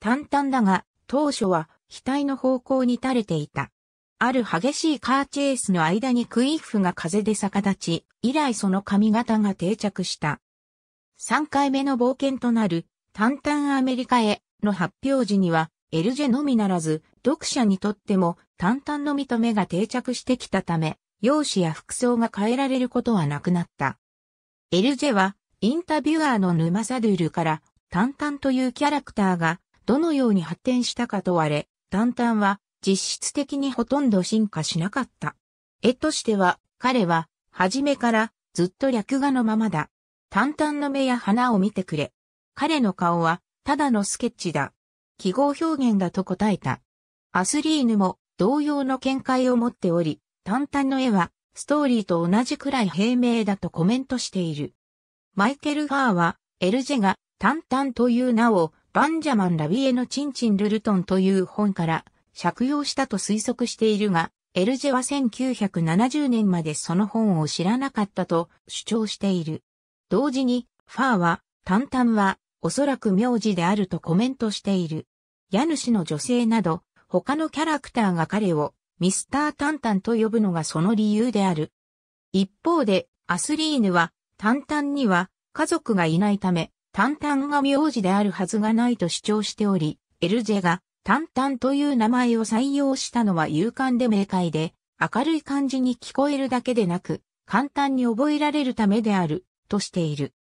淡々だが、当初は額の方向に垂れていた。ある激しいカーチェイスの間にクイッフが風で逆立ち、以来その髪型が定着した。3回目の冒険となる、淡々アメリカへの発表時には、エルジェのみならず、読者にとっても、淡々の認めが定着してきたため、容姿や服装が変えられることはなくなった。エルジェは、インタビュアーの沼サドゥルから、淡々というキャラクターがどのように発展したか問われ、タンは実質的にほとんど進化しなかった。絵としては、彼は、初めからずっと略画のままだ。淡々の目や鼻を見てくれ。彼の顔は、ただのスケッチだ。記号表現だと答えた。アスリーヌも同様の見解を持っており、淡々の絵は、ストーリーと同じくらい平明だとコメントしている。マイケル・ファーは、エルジェが、淡々という名をバンジャマン・ラビエのチンチン・ルルトンという本から借用したと推測しているが、エルジェは1970年までその本を知らなかったと主張している。同時に、ファーは、タンタンは、おそらく名字であるとコメントしている。家主の女性など、他のキャラクターが彼を、ミスター・タンタンと呼ぶのがその理由である。一方で、アスリーヌは、タンタンには、家族がいないため、タンタンが名字であるはずがないと主張しており、エルジェがタンタンという名前を採用したのは勇敢で明快で、明るい感じに聞こえるだけでなく、簡単に覚えられるためである、としている。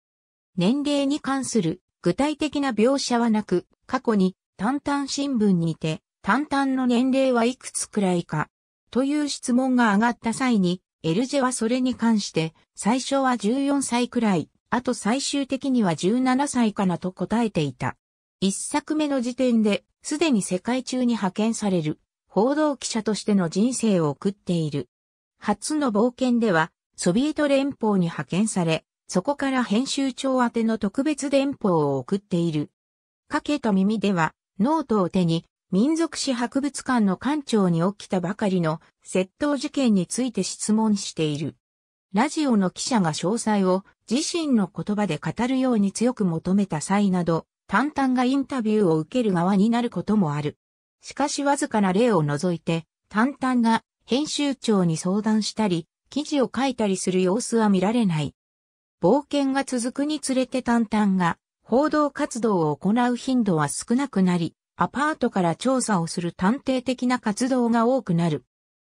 年齢に関する具体的な描写はなく、過去にタンタン新聞にて、タンタンの年齢はいくつくらいか、という質問が上がった際に、エルジェはそれに関して、最初は14歳くらいあと最終的には17歳かなと答えていた。一作目の時点で、すでに世界中に派遣される、報道記者としての人生を送っている。初の冒険では、ソビエト連邦に派遣され、そこから編集長宛ての特別電報を送っている。かけた耳では、ノートを手に、民族史博物館の館長に起きたばかりの窃盗事件について質問している。ラジオの記者が詳細を自身の言葉で語るように強く求めた際など、淡々がインタビューを受ける側になることもある。しかしわずかな例を除いて、淡々が編集長に相談したり、記事を書いたりする様子は見られない。冒険が続くにつれて淡々が報道活動を行う頻度は少なくなり、アパートから調査をする探偵的な活動が多くなる。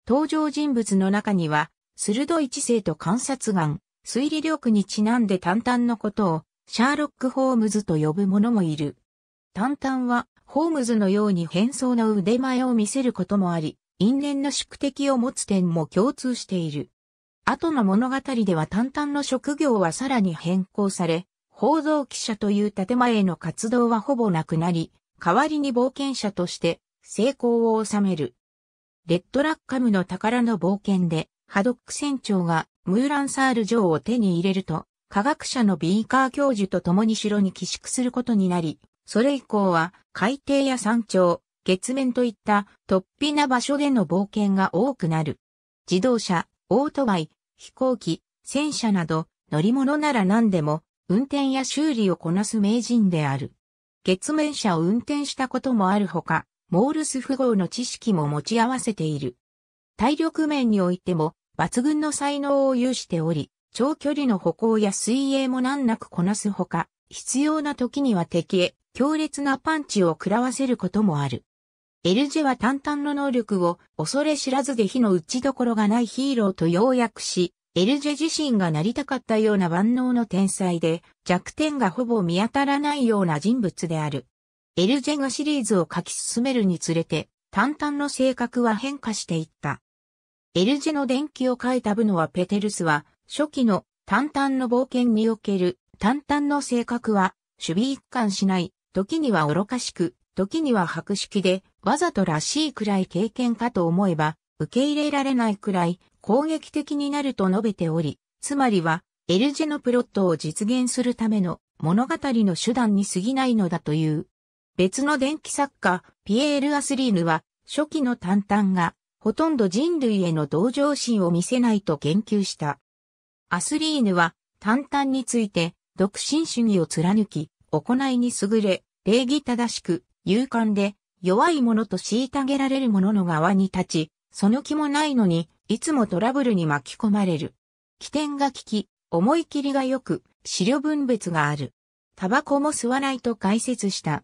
登場人物の中には、鋭い知性と観察眼、推理力にちなんで淡々のことを、シャーロック・ホームズと呼ぶ者もいる。淡々は、ホームズのように変装の腕前を見せることもあり、因縁の宿敵を持つ点も共通している。後の物語では淡々の職業はさらに変更され、報道記者という建前の活動はほぼなくなり、代わりに冒険者として成功を収める。レッドラッカムの宝の冒険で、ハドック船長がムーランサール城を手に入れると、科学者のビーカー教授と共に城に寄宿することになり、それ以降は海底や山頂、月面といった突飛な場所での冒険が多くなる。自動車、オートバイ、飛行機、戦車など乗り物なら何でも運転や修理をこなす名人である。月面車を運転したこともあるほか、モールス符号の知識も持ち合わせている。体力面においても抜群の才能を有しており、長距離の歩行や水泳も難なくこなすほか、必要な時には敵へ強烈なパンチを食らわせることもある。エルジェは淡々の能力を恐れ知らずで火の打ちどころがないヒーローと要約し、エルジェ自身がなりたかったような万能の天才で弱点がほぼ見当たらないような人物である。エルジェがシリーズを書き進めるにつれて、淡々の性格は変化していった。エルジェの電気を書いたブノワ・ペテルスは、初期の淡々の冒険における淡々の性格は、守備一貫しない、時には愚かしく、時には白色で、わざとらしいくらい経験かと思えば、受け入れられないくらい攻撃的になると述べており、つまりは、エルジェのプロットを実現するための物語の手段に過ぎないのだという。別の電気作家、ピエール・アスリーヌは、初期の淡々がほとんど人類への同情心を見せないと言及した。アスリーヌは、淡々について、独身主義を貫き、行いに優れ、礼儀正しく、勇敢で、弱い者と虐げられる者の側に立ち、その気もないのに、いつもトラブルに巻き込まれる。起点が利き、思い切りが良く、資料分別がある。タバコも吸わないと解説した。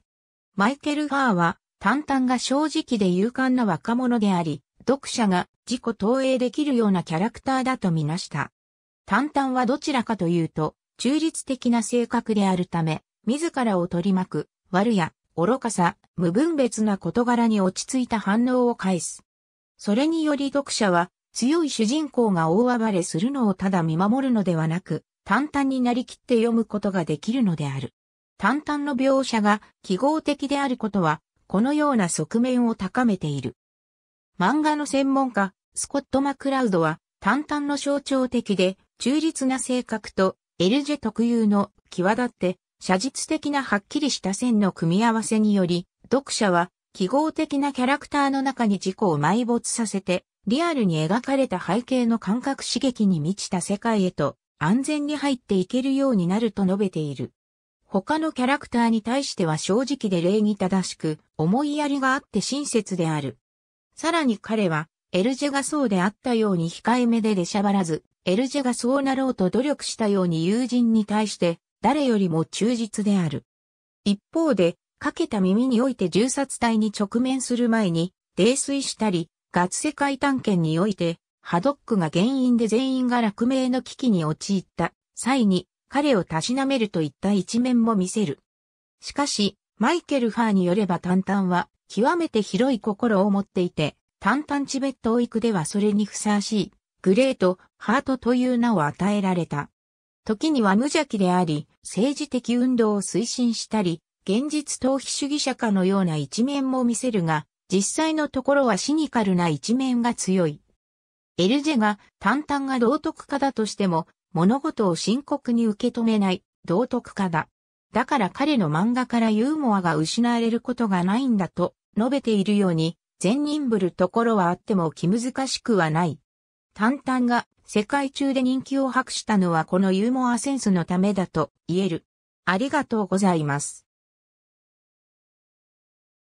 マイケル・ファーは、淡々が正直で勇敢な若者であり、読者が自己投影できるようなキャラクターだとみなした。タンタンはどちらかというと、中立的な性格であるため、自らを取り巻く、悪や、愚かさ、無分別な事柄に落ち着いた反応を返す。それにより読者は、強い主人公が大暴れするのをただ見守るのではなく、淡々になりきって読むことができるのである。淡々の描写が記号的であることは、このような側面を高めている。漫画の専門家、スコット・マクラウドは、淡々の象徴的で、中立な性格と、エルジェ特有の、際立って、写実的なはっきりした線の組み合わせにより、読者は、記号的なキャラクターの中に自己を埋没させて、リアルに描かれた背景の感覚刺激に満ちた世界へと、安全に入っていけるようになると述べている。他のキャラクターに対しては正直で礼儀正しく、思いやりがあって親切である。さらに彼は、エルジェがそうであったように控えめで出しゃばらず、エルジェがそうなろうと努力したように友人に対して誰よりも忠実である。一方で、かけた耳において銃殺隊に直面する前に、泥酔したり、ガツ世界探検において、ハドックが原因で全員が落命の危機に陥った際に、彼をたしなめるといった一面も見せる。しかし、マイケル・ファーによれば淡々は、極めて広い心を持っていて、淡々チベットを行くではそれにふさわしい、グレート、ハートという名を与えられた。時には無邪気であり、政治的運動を推進したり、現実逃避主義者かのような一面も見せるが、実際のところはシニカルな一面が強い。エルジェが淡々が道徳家だとしても、物事を深刻に受け止めない道徳家だ。だから彼の漫画からユーモアが失われることがないんだと述べているように、善人ぶるところはあっても気難しくはない。淡々が世界中で人気を博したのはこのユーモアセンスのためだと言える。ありがとうございます。